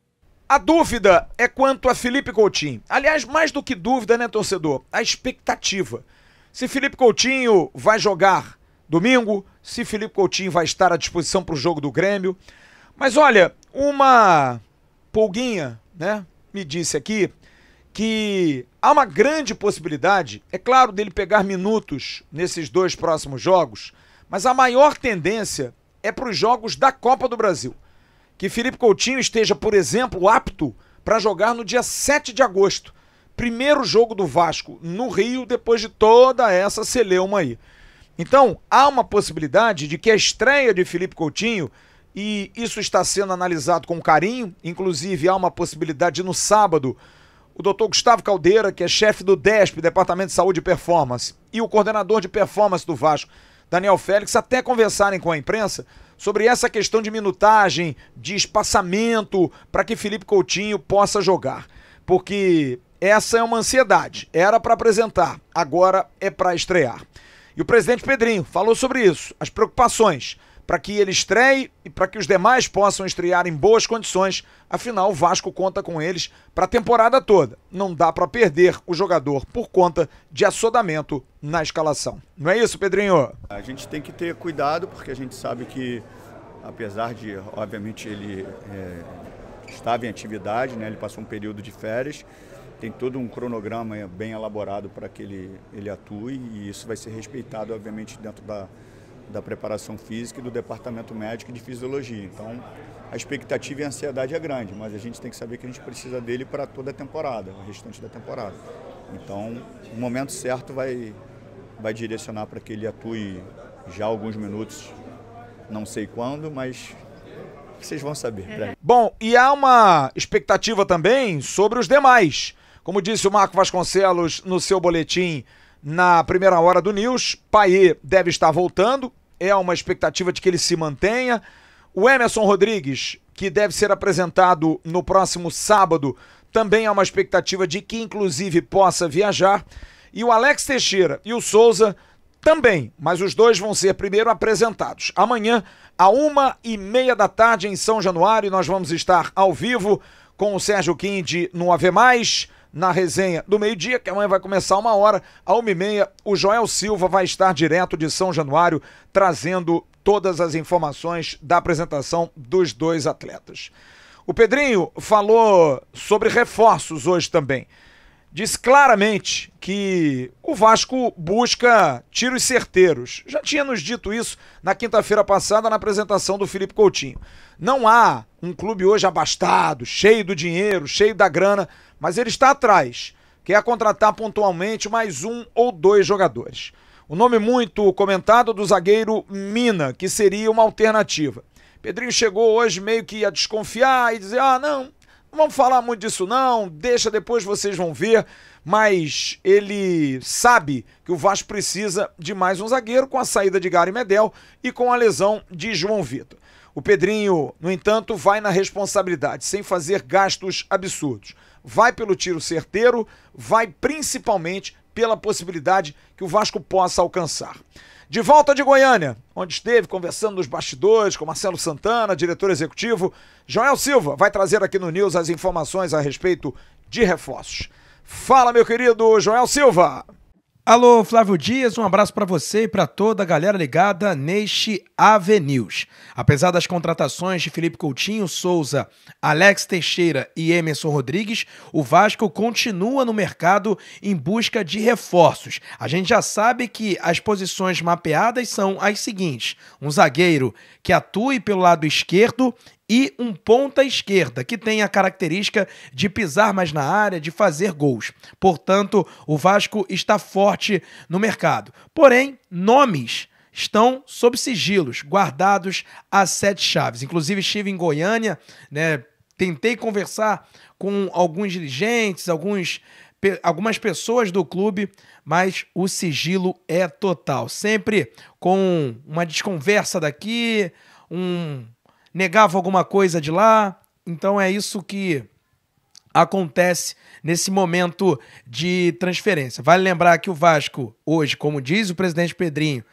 A dúvida é quanto a Felipe Coutinho. Aliás, mais do que dúvida, né, torcedor? A expectativa. Se Felipe Coutinho vai jogar domingo, se Felipe Coutinho vai estar à disposição para o jogo do Grêmio. Mas olha, uma Polguinha, né, me disse aqui que há uma grande possibilidade, é claro, dele pegar minutos nesses dois próximos jogos, mas a maior tendência é para os jogos da Copa do Brasil. Que Felipe Coutinho esteja, por exemplo, apto para jogar no dia 7 de agosto. Primeiro jogo do Vasco no Rio, depois de toda essa celeuma aí. Então, há uma possibilidade de que a estreia de Felipe Coutinho e isso está sendo analisado com carinho. Inclusive, há uma possibilidade de, no sábado, o doutor Gustavo Caldeira, que é chefe do DESP, Departamento de Saúde e Performance, e o coordenador de performance do Vasco, Daniel Félix, até conversarem com a imprensa sobre essa questão de minutagem, de espaçamento, para que Felipe Coutinho possa jogar. Porque essa é uma ansiedade. Era para apresentar, agora é para estrear. E o presidente Pedrinho falou sobre isso, as preocupações para que ele estreie e para que os demais possam estrear em boas condições. Afinal, o Vasco conta com eles para a temporada toda. Não dá para perder o jogador por conta de assodamento na escalação. Não é isso, Pedrinho? A gente tem que ter cuidado porque a gente sabe que, apesar de, obviamente, ele é, estava em atividade, né? ele passou um período de férias. Tem todo um cronograma bem elaborado para que ele, ele atue e isso vai ser respeitado, obviamente, dentro da, da preparação física e do departamento médico de fisiologia. Então, a expectativa e a ansiedade é grande, mas a gente tem que saber que a gente precisa dele para toda a temporada, o restante da temporada. Então, o momento certo vai, vai direcionar para que ele atue já alguns minutos, não sei quando, mas vocês vão saber. Né? É. Bom, e há uma expectativa também sobre os demais. Como disse o Marco Vasconcelos no seu boletim na primeira hora do News. Paier deve estar voltando, é uma expectativa de que ele se mantenha. O Emerson Rodrigues, que deve ser apresentado no próximo sábado, também é uma expectativa de que, inclusive, possa viajar. E o Alex Teixeira e o Souza também, mas os dois vão ser primeiro apresentados. Amanhã, a uma e meia da tarde, em São Januário, nós vamos estar ao vivo com o Sérgio Quinde no AV Mais na resenha do meio-dia, que amanhã vai começar uma hora, a uma e meia, o Joel Silva vai estar direto de São Januário, trazendo todas as informações da apresentação dos dois atletas. O Pedrinho falou sobre reforços hoje também. Diz claramente que o Vasco busca tiros certeiros. Já tinha nos dito isso na quinta-feira passada na apresentação do Felipe Coutinho. Não há um clube hoje abastado, cheio do dinheiro, cheio da grana, mas ele está atrás. Quer é contratar pontualmente mais um ou dois jogadores. O nome muito comentado do zagueiro Mina, que seria uma alternativa. Pedrinho chegou hoje meio que a desconfiar e dizer: ah, não, não vamos falar muito disso, não, deixa depois vocês vão ver. Mas ele sabe que o Vasco precisa de mais um zagueiro com a saída de Gary Medel e com a lesão de João Vitor. O Pedrinho, no entanto, vai na responsabilidade, sem fazer gastos absurdos vai pelo tiro certeiro, vai principalmente pela possibilidade que o Vasco possa alcançar. De volta de Goiânia, onde esteve conversando nos bastidores com Marcelo Santana, diretor executivo, Joel Silva vai trazer aqui no News as informações a respeito de reforços. Fala, meu querido Joel Silva! Alô, Flávio Dias, um abraço para você e para toda a galera ligada neste Avenues. News. Apesar das contratações de Felipe Coutinho, Souza, Alex Teixeira e Emerson Rodrigues, o Vasco continua no mercado em busca de reforços. A gente já sabe que as posições mapeadas são as seguintes: um zagueiro que atue pelo lado esquerdo e um ponta esquerda, que tem a característica de pisar mais na área, de fazer gols. Portanto, o Vasco está forte no mercado. Porém, nomes estão sob sigilos, guardados a sete chaves. Inclusive, estive em Goiânia, né? Tentei conversar com alguns dirigentes, alguns algumas pessoas do clube, mas o sigilo é total. Sempre com uma desconversa daqui, um negava alguma coisa de lá. Então é isso que acontece nesse momento de transferência. Vale lembrar que o Vasco, hoje, como diz o presidente Pedrinho,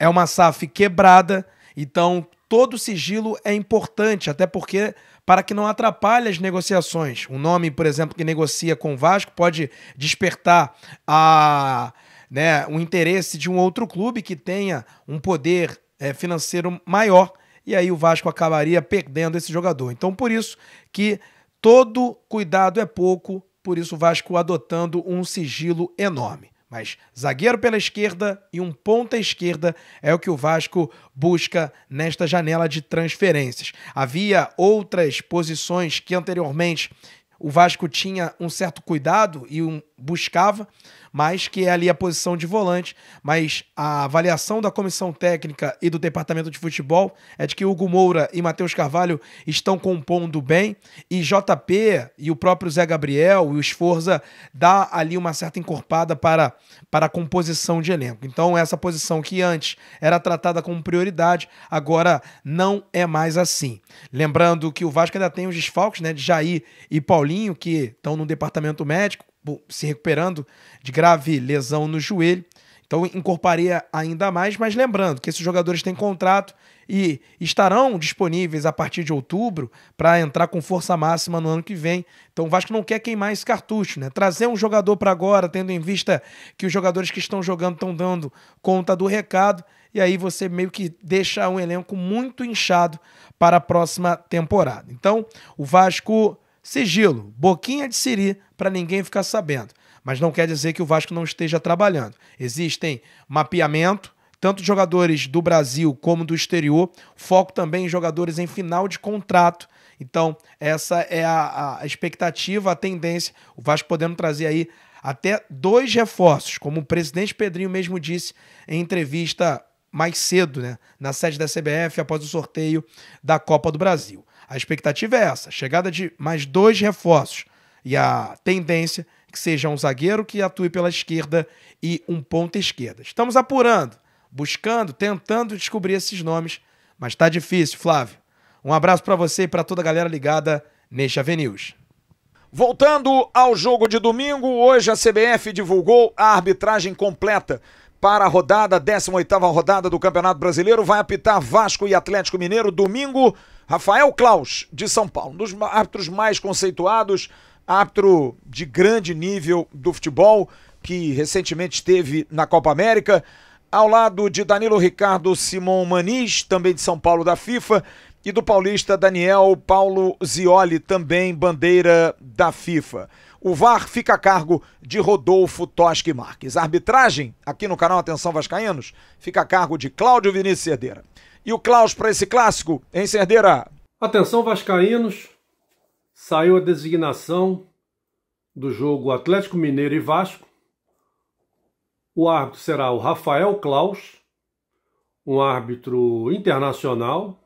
é uma SAF quebrada, então todo sigilo é importante, até porque para que não atrapalhe as negociações. Um nome, por exemplo, que negocia com o Vasco pode despertar a, né, o interesse de um outro clube que tenha um poder é, financeiro maior e aí o Vasco acabaria perdendo esse jogador. Então, por isso que todo cuidado é pouco, por isso o Vasco adotando um sigilo enorme. Mas zagueiro pela esquerda e um ponta esquerda é o que o Vasco busca nesta janela de transferências. Havia outras posições que anteriormente o Vasco tinha um certo cuidado e um, buscava, mas que é ali a posição de volante. Mas a avaliação da comissão técnica e do departamento de futebol é de que Hugo Moura e Matheus Carvalho estão compondo bem e JP e o próprio Zé Gabriel e o Esforza dá ali uma certa encorpada para, para a composição de elenco. Então, essa posição que antes era tratada como prioridade, agora não é mais assim. Lembrando que o Vasco ainda tem os desfalques né, de Jair e Paulinho, que estão no departamento médico, se recuperando de grave lesão no joelho. Então incorporaria ainda mais, mas lembrando que esses jogadores têm contrato e estarão disponíveis a partir de outubro para entrar com força máxima no ano que vem. Então o Vasco não quer queimar esse cartucho, né? Trazer um jogador para agora, tendo em vista que os jogadores que estão jogando estão dando conta do recado, e aí você meio que deixa um elenco muito inchado para a próxima temporada. Então o Vasco Sigilo, boquinha de siri para ninguém ficar sabendo. Mas não quer dizer que o Vasco não esteja trabalhando. Existem mapeamento, tanto jogadores do Brasil como do exterior, foco também em jogadores em final de contrato. Então, essa é a, a expectativa, a tendência. O Vasco podendo trazer aí até dois reforços, como o presidente Pedrinho mesmo disse em entrevista mais cedo, né, na sede da CBF, após o sorteio da Copa do Brasil. A expectativa é essa: chegada de mais dois reforços e a tendência é que seja um zagueiro que atue pela esquerda e um ponta esquerda. Estamos apurando, buscando, tentando descobrir esses nomes, mas está difícil, Flávio. Um abraço para você e para toda a galera ligada neste Avenues. Voltando ao jogo de domingo, hoje a CBF divulgou a arbitragem completa para a rodada, 18ª rodada do Campeonato Brasileiro, vai apitar Vasco e Atlético Mineiro domingo. Rafael Klaus, de São Paulo, um dos árbitros mais conceituados, árbitro de grande nível do futebol, que recentemente esteve na Copa América, ao lado de Danilo Ricardo Simon Maniz, também de São Paulo da FIFA, e do paulista Daniel Paulo Zioli, também bandeira da FIFA. O VAR fica a cargo de Rodolfo Toschi Marques. A arbitragem, aqui no canal Atenção Vascaínos, fica a cargo de Cláudio Vinícius Cerdeira. E o Klaus para esse clássico, em Cerdeira? Atenção Vascaínos, saiu a designação do jogo Atlético Mineiro e Vasco. O árbitro será o Rafael Klaus, um árbitro internacional,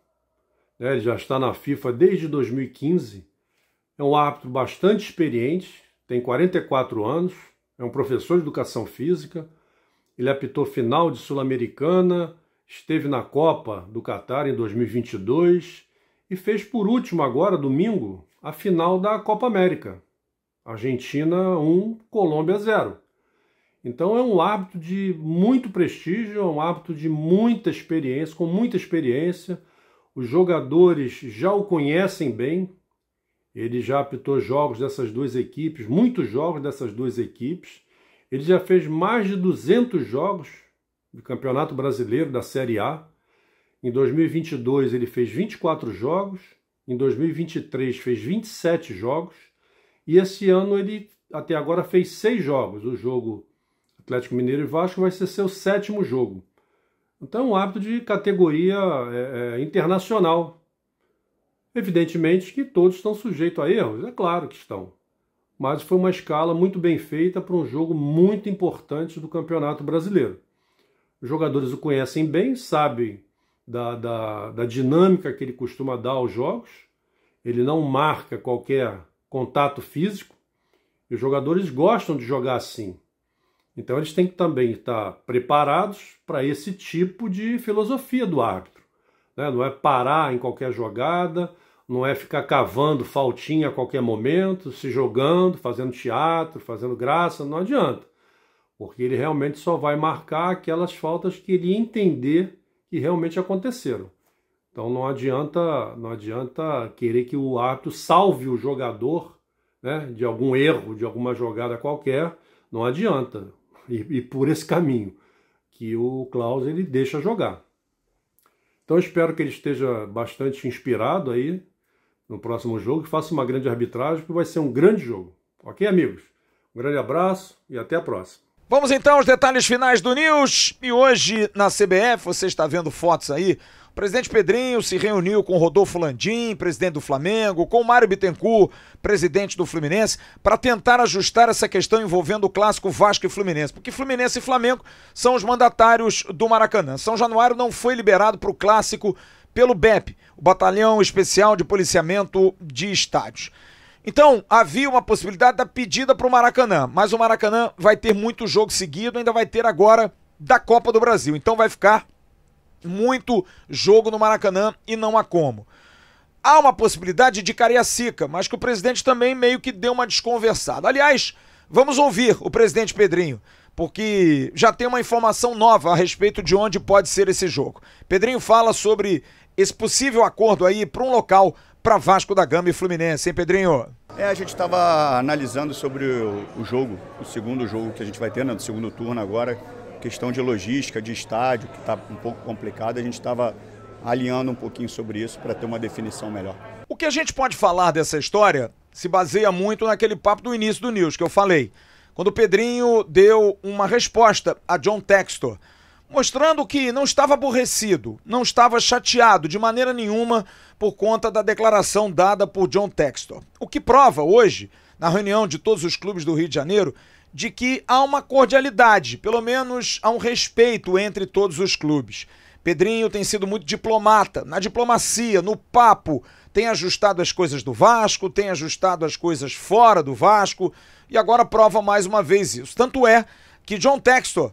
é, ele já está na FIFA desde 2015, é um árbitro bastante experiente, tem 44 anos, é um professor de educação física. Ele apitou final de Sul-Americana, esteve na Copa do Catar em 2022 e fez por último agora domingo a final da Copa América. Argentina 1, Colômbia 0. Então é um hábito de muito prestígio, é um hábito de muita experiência, com muita experiência. Os jogadores já o conhecem bem, ele já apitou jogos dessas duas equipes, muitos jogos dessas duas equipes. Ele já fez mais de 200 jogos do Campeonato Brasileiro da Série A. Em 2022 ele fez 24 jogos, em 2023 fez 27 jogos e esse ano ele até agora fez seis jogos. O jogo Atlético Mineiro e Vasco vai ser seu sétimo jogo. Então, é um hábito de categoria é, é, internacional Evidentemente que todos estão sujeitos a erros, é claro que estão. Mas foi uma escala muito bem feita para um jogo muito importante do Campeonato Brasileiro. Os jogadores o conhecem bem, sabem da, da, da dinâmica que ele costuma dar aos jogos. Ele não marca qualquer contato físico. E os jogadores gostam de jogar assim. Então eles têm que também estar preparados para esse tipo de filosofia do árbitro. Né? Não é parar em qualquer jogada, não é ficar cavando faltinha a qualquer momento, se jogando, fazendo teatro, fazendo graça, não adianta. Porque ele realmente só vai marcar aquelas faltas que ele entender que realmente aconteceram. Então não adianta, não adianta querer que o árbitro salve o jogador né, de algum erro, de alguma jogada qualquer, não adianta. E, e por esse caminho que o Klaus ele deixa jogar. Então espero que ele esteja bastante inspirado aí no próximo jogo e faça uma grande arbitragem, porque vai ser um grande jogo. Ok, amigos? Um grande abraço e até a próxima. Vamos então aos detalhes finais do News. E hoje na CBF, você está vendo fotos aí. O presidente Pedrinho se reuniu com Rodolfo Landim, presidente do Flamengo, com Mário Bittencourt, presidente do Fluminense, para tentar ajustar essa questão envolvendo o clássico Vasco e Fluminense, porque Fluminense e Flamengo são os mandatários do Maracanã. São Januário não foi liberado para o clássico pelo BEP, o Batalhão Especial de Policiamento de Estádios. Então, havia uma possibilidade da pedida para o Maracanã, mas o Maracanã vai ter muito jogo seguido, ainda vai ter agora da Copa do Brasil. Então vai ficar muito jogo no Maracanã e não há como. Há uma possibilidade de Cariacica, mas que o presidente também meio que deu uma desconversada. Aliás, vamos ouvir o presidente Pedrinho, porque já tem uma informação nova a respeito de onde pode ser esse jogo. Pedrinho fala sobre esse possível acordo aí para um local para Vasco da Gama e Fluminense, hein, Pedrinho? É, a gente estava analisando sobre o, jogo, o segundo jogo que a gente vai ter, né, do segundo turno agora, questão de logística, de estádio, que está um pouco complicado, a gente estava alinhando um pouquinho sobre isso para ter uma definição melhor. O que a gente pode falar dessa história se baseia muito naquele papo do início do News que eu falei, quando o Pedrinho deu uma resposta a John Textor mostrando que não estava aborrecido, não estava chateado de maneira nenhuma por conta da declaração dada por John Textor. O que prova hoje, na reunião de todos os clubes do Rio de Janeiro, de que há uma cordialidade, pelo menos há um respeito entre todos os clubes. Pedrinho tem sido muito diplomata, na diplomacia, no papo, tem ajustado as coisas do Vasco, tem ajustado as coisas fora do Vasco e agora prova mais uma vez isso. Tanto é que John Textor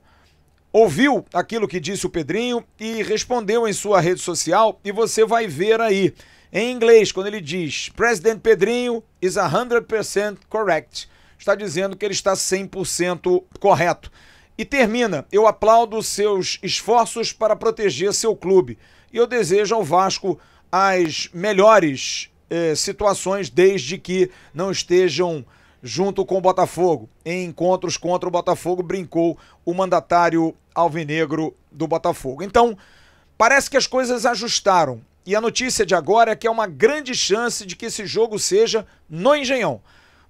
ouviu aquilo que disse o Pedrinho e respondeu em sua rede social e você vai ver aí em inglês quando ele diz President Pedrinho is 100% correct. Está dizendo que ele está 100% correto. E termina: "Eu aplaudo seus esforços para proteger seu clube e eu desejo ao Vasco as melhores eh, situações desde que não estejam junto com o Botafogo. Em encontros contra o Botafogo, brincou o mandatário alvinegro do Botafogo. Então, parece que as coisas ajustaram. E a notícia de agora é que é uma grande chance de que esse jogo seja no Engenhão.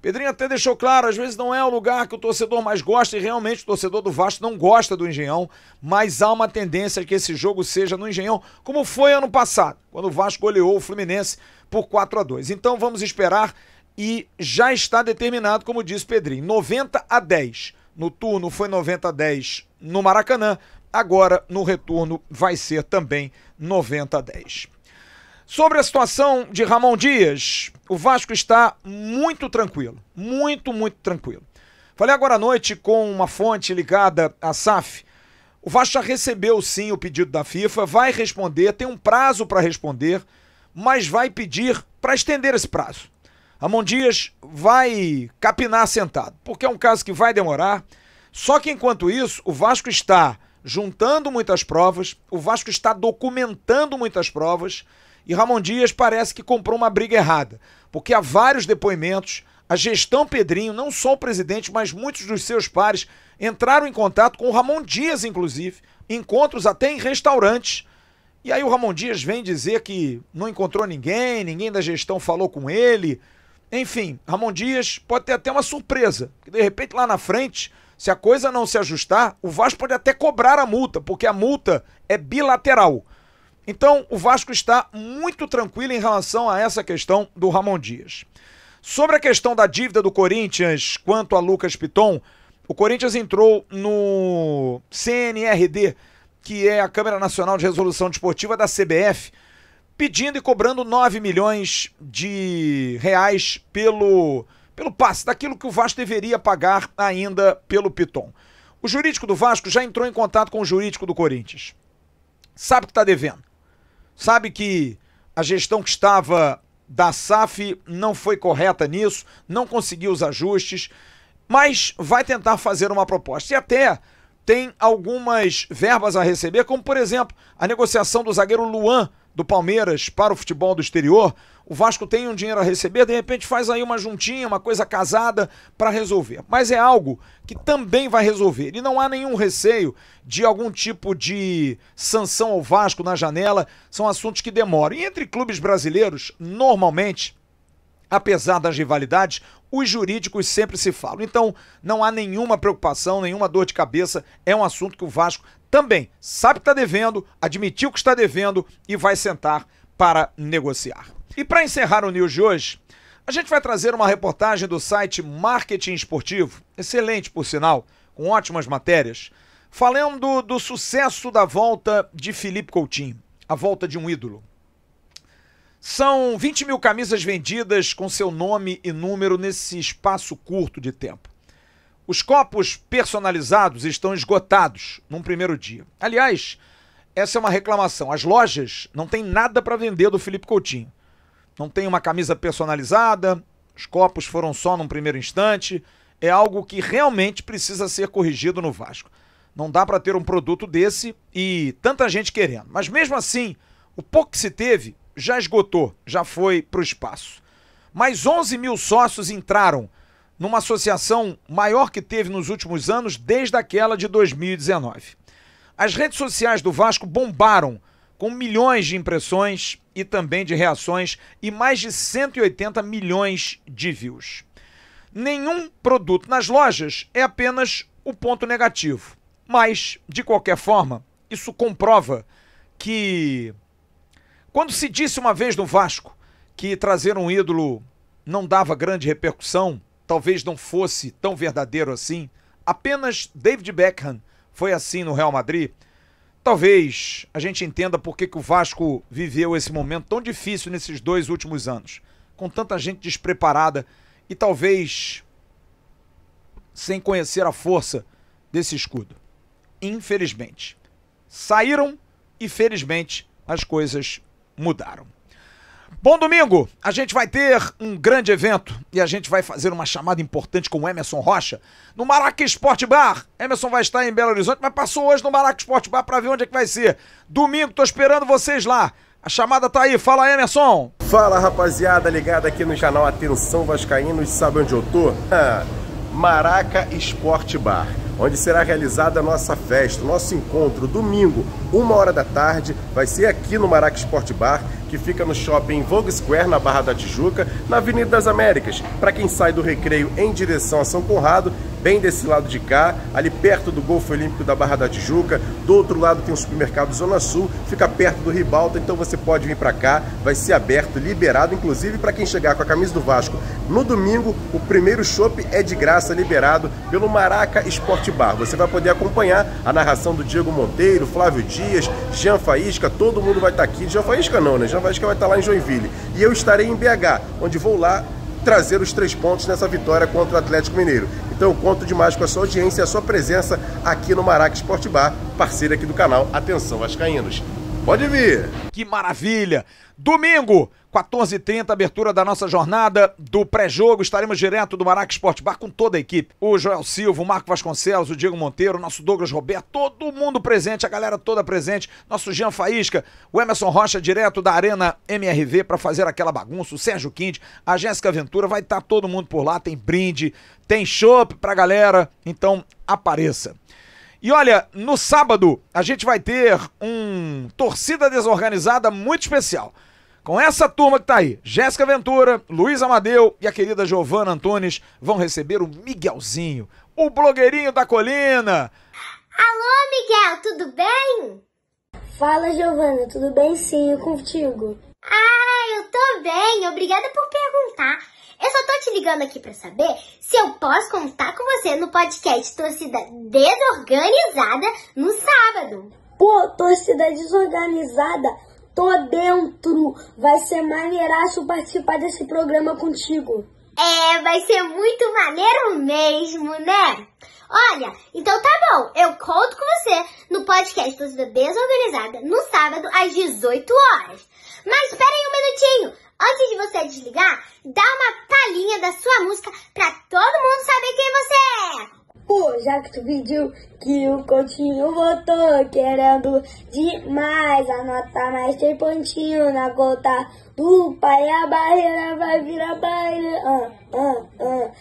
Pedrinho até deixou claro, às vezes não é o lugar que o torcedor mais gosta, e realmente o torcedor do Vasco não gosta do Engenhão, mas há uma tendência de que esse jogo seja no Engenhão, como foi ano passado, quando o Vasco goleou o Fluminense por 4 a 2 Então vamos esperar e já está determinado, como disse Pedrinho, 90 a 10. No turno foi 90 a 10 no Maracanã, agora no retorno vai ser também 90 a 10. Sobre a situação de Ramon Dias, o Vasco está muito tranquilo, muito, muito tranquilo. Falei agora à noite com uma fonte ligada à SAF. O Vasco já recebeu sim o pedido da FIFA, vai responder, tem um prazo para responder, mas vai pedir para estender esse prazo. Ramon Dias vai capinar sentado, porque é um caso que vai demorar. Só que enquanto isso, o Vasco está juntando muitas provas, o Vasco está documentando muitas provas e Ramon Dias parece que comprou uma briga errada, porque há vários depoimentos. A gestão Pedrinho, não só o presidente, mas muitos dos seus pares entraram em contato com o Ramon Dias, inclusive, encontros até em restaurantes. E aí o Ramon Dias vem dizer que não encontrou ninguém, ninguém da gestão falou com ele. Enfim, Ramon Dias pode ter até uma surpresa. Que de repente lá na frente, se a coisa não se ajustar, o Vasco pode até cobrar a multa, porque a multa é bilateral. Então, o Vasco está muito tranquilo em relação a essa questão do Ramon Dias. Sobre a questão da dívida do Corinthians quanto a Lucas Piton, o Corinthians entrou no CNRD, que é a Câmara Nacional de Resolução Desportiva da CBF, pedindo e cobrando 9 milhões de reais pelo, pelo passe, daquilo que o Vasco deveria pagar ainda pelo Piton. O jurídico do Vasco já entrou em contato com o jurídico do Corinthians. Sabe que está devendo. Sabe que a gestão que estava da SAF não foi correta nisso, não conseguiu os ajustes, mas vai tentar fazer uma proposta. E até tem algumas verbas a receber, como por exemplo a negociação do zagueiro Luan do Palmeiras para o futebol do exterior, o Vasco tem um dinheiro a receber, de repente faz aí uma juntinha, uma coisa casada para resolver. Mas é algo que também vai resolver. E não há nenhum receio de algum tipo de sanção ao Vasco na janela. São assuntos que demoram. E entre clubes brasileiros, normalmente, apesar das rivalidades, os jurídicos sempre se falam. Então, não há nenhuma preocupação, nenhuma dor de cabeça. É um assunto que o Vasco também sabe que está devendo, admitiu que está devendo e vai sentar para negociar. E para encerrar o news de hoje, a gente vai trazer uma reportagem do site Marketing Esportivo, excelente por sinal, com ótimas matérias, falando do sucesso da volta de Felipe Coutinho, a volta de um ídolo. São 20 mil camisas vendidas com seu nome e número nesse espaço curto de tempo. Os copos personalizados estão esgotados num primeiro dia. Aliás, essa é uma reclamação. As lojas não têm nada para vender do Felipe Coutinho. Não tem uma camisa personalizada, os copos foram só num primeiro instante. É algo que realmente precisa ser corrigido no Vasco. Não dá para ter um produto desse e tanta gente querendo. Mas mesmo assim, o pouco que se teve já esgotou, já foi para o espaço. Mais 11 mil sócios entraram numa associação maior que teve nos últimos anos, desde aquela de 2019. As redes sociais do Vasco bombaram com milhões de impressões e também de reações e mais de 180 milhões de views. Nenhum produto nas lojas é apenas o ponto negativo. Mas, de qualquer forma, isso comprova que quando se disse uma vez no Vasco que trazer um ídolo não dava grande repercussão, talvez não fosse tão verdadeiro assim. Apenas David Beckham foi assim no Real Madrid. Talvez a gente entenda por que, que o Vasco viveu esse momento tão difícil nesses dois últimos anos, com tanta gente despreparada e talvez sem conhecer a força desse escudo. Infelizmente. Saíram e felizmente as coisas mudaram. Bom domingo! A gente vai ter um grande evento e a gente vai fazer uma chamada importante com o Emerson Rocha no Maraca Esporte Bar. Emerson vai estar em Belo Horizonte, mas passou hoje no Maraca Esporte Bar para ver onde é que vai ser. Domingo, tô esperando vocês lá. A chamada tá aí, fala Emerson! Fala rapaziada, ligada aqui no canal Atenção Vascaínos, sabe onde eu tô? Ah, Maraca Esporte Bar onde será realizada a nossa festa, nosso encontro, domingo, uma hora da tarde, vai ser aqui no Maraca Esporte Bar que fica no shopping Vogue Square, na Barra da Tijuca, na Avenida das Américas. Para quem sai do recreio em direção a São Conrado, bem desse lado de cá, ali perto do Golfo Olímpico da Barra da Tijuca. Do outro lado tem o um supermercado Zona Sul, fica perto do Ribalta, então você pode vir para cá, vai ser aberto, liberado, inclusive para quem chegar com a camisa do Vasco. No domingo, o primeiro shopping é de graça, liberado pelo Maraca Esporte Bar. Você vai poder acompanhar a narração do Diego Monteiro, Flávio Dias, Jean Faísca, todo mundo vai estar tá aqui. Jean Faísca não, né? Jean que vai estar lá em Joinville. E eu estarei em BH, onde vou lá trazer os três pontos nessa vitória contra o Atlético Mineiro. Então eu conto demais com a sua audiência e a sua presença aqui no Maraca Esporte Bar, parceiro aqui do canal Atenção Vascaínos. Pode vir! Que maravilha! Domingo, 14h30, abertura da nossa jornada do pré-jogo. Estaremos direto do Maraca Esporte Bar com toda a equipe. O Joel Silva, o Marco Vasconcelos, o Diego Monteiro, o nosso Douglas Roberto, todo mundo presente, a galera toda presente. Nosso Jean Faísca, o Emerson Rocha, direto da Arena MRV para fazer aquela bagunça. O Sérgio Quinte, a Jéssica Ventura, vai estar tá todo mundo por lá. Tem brinde, tem chopp a galera. Então, apareça. E olha, no sábado a gente vai ter um torcida desorganizada muito especial com essa turma que tá aí, Jéssica Ventura, Luiz Amadeu e a querida Giovana Antunes vão receber o Miguelzinho, o blogueirinho da colina. Alô, Miguel, tudo bem? Fala, Giovana, tudo bem sim, eu contigo. Ah, eu tô bem, obrigada por perguntar. Eu só tô te ligando aqui para saber se eu posso contar com você no podcast Torcida Desorganizada no sábado. Pô, torcida desorganizada? Tô dentro! Vai ser maneiraço participar desse programa contigo. É, vai ser muito maneiro mesmo, né? Olha, então tá bom, eu conto com você no podcast Torcida Desorganizada no sábado às 18 horas. Mas espera aí um minutinho, antes de você desligar, dá uma palhinha da sua música pra todo mundo saber quem você é. Pô, já que tu pediu que o Coutinho votou, querendo demais anotar mais três pontinhos na conta do pai. A barreira vai virar baile, ah, ah, ah.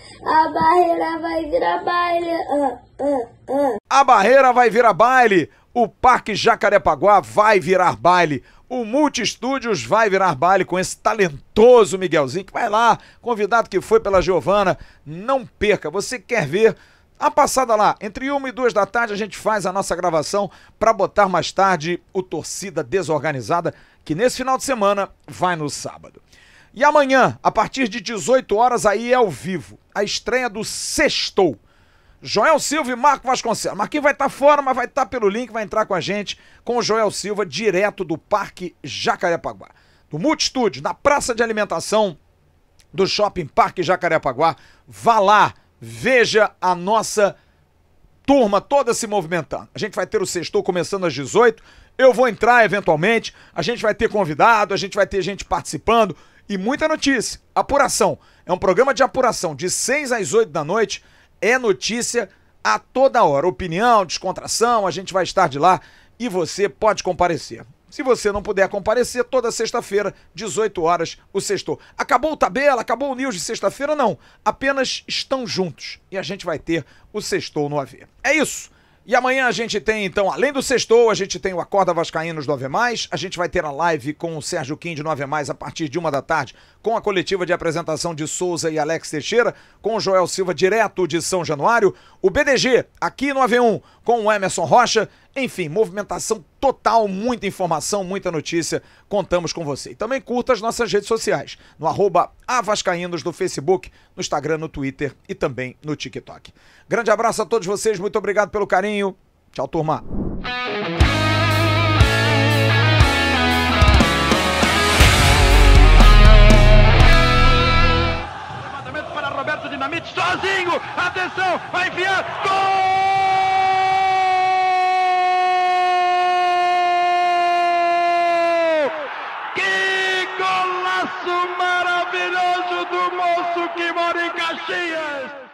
A barreira vai virar baile, A barreira vai virar baile. O Parque Jacarepaguá vai virar baile. O Multistúdios vai virar baile com esse talentoso Miguelzinho que vai lá, convidado que foi pela Giovana. Não perca, você quer ver a passada lá, entre uma e duas da tarde, a gente faz a nossa gravação para botar mais tarde o Torcida Desorganizada, que nesse final de semana vai no sábado. E amanhã, a partir de 18 horas, aí é ao vivo, a estreia do Sextou. Joel Silva e Marco Vasconcelos. Marquinhos vai estar tá fora, mas vai estar tá pelo link, vai entrar com a gente, com o Joel Silva, direto do Parque Jacarepaguá. Do Multistúdio, na Praça de Alimentação do Shopping Parque Jacarepaguá. Vá lá! veja a nossa turma toda se movimentando. A gente vai ter o sexto começando às 18. Eu vou entrar eventualmente. A gente vai ter convidado, a gente vai ter gente participando e muita notícia. Apuração. É um programa de apuração de 6 às 8 da noite. É notícia a toda hora. Opinião, descontração, a gente vai estar de lá e você pode comparecer. Se você não puder comparecer, toda sexta-feira, 18 horas, o sexto. Acabou o tabela, acabou o news de sexta-feira? Não. Apenas estão juntos. E a gente vai ter o sextou no AV. É isso. E amanhã a gente tem, então, além do sextou, a gente tem o Acorda Vascaínos do AV+, a gente vai ter a live com o Sérgio de no AV+, a partir de uma da tarde, com a coletiva de apresentação de Souza e Alex Teixeira, com o Joel Silva direto de São Januário, o BDG, aqui no AV1, com o Emerson Rocha. Enfim, movimentação total, muita informação, muita notícia. Contamos com você. E também curta as nossas redes sociais, no arroba Avascaínos no Facebook, no Instagram, no Twitter e também no TikTok. Grande abraço a todos vocês, muito obrigado pelo carinho. Tchau, turma. sozinho. Atenção, vai enfiar. Gol! que mora em Caxias.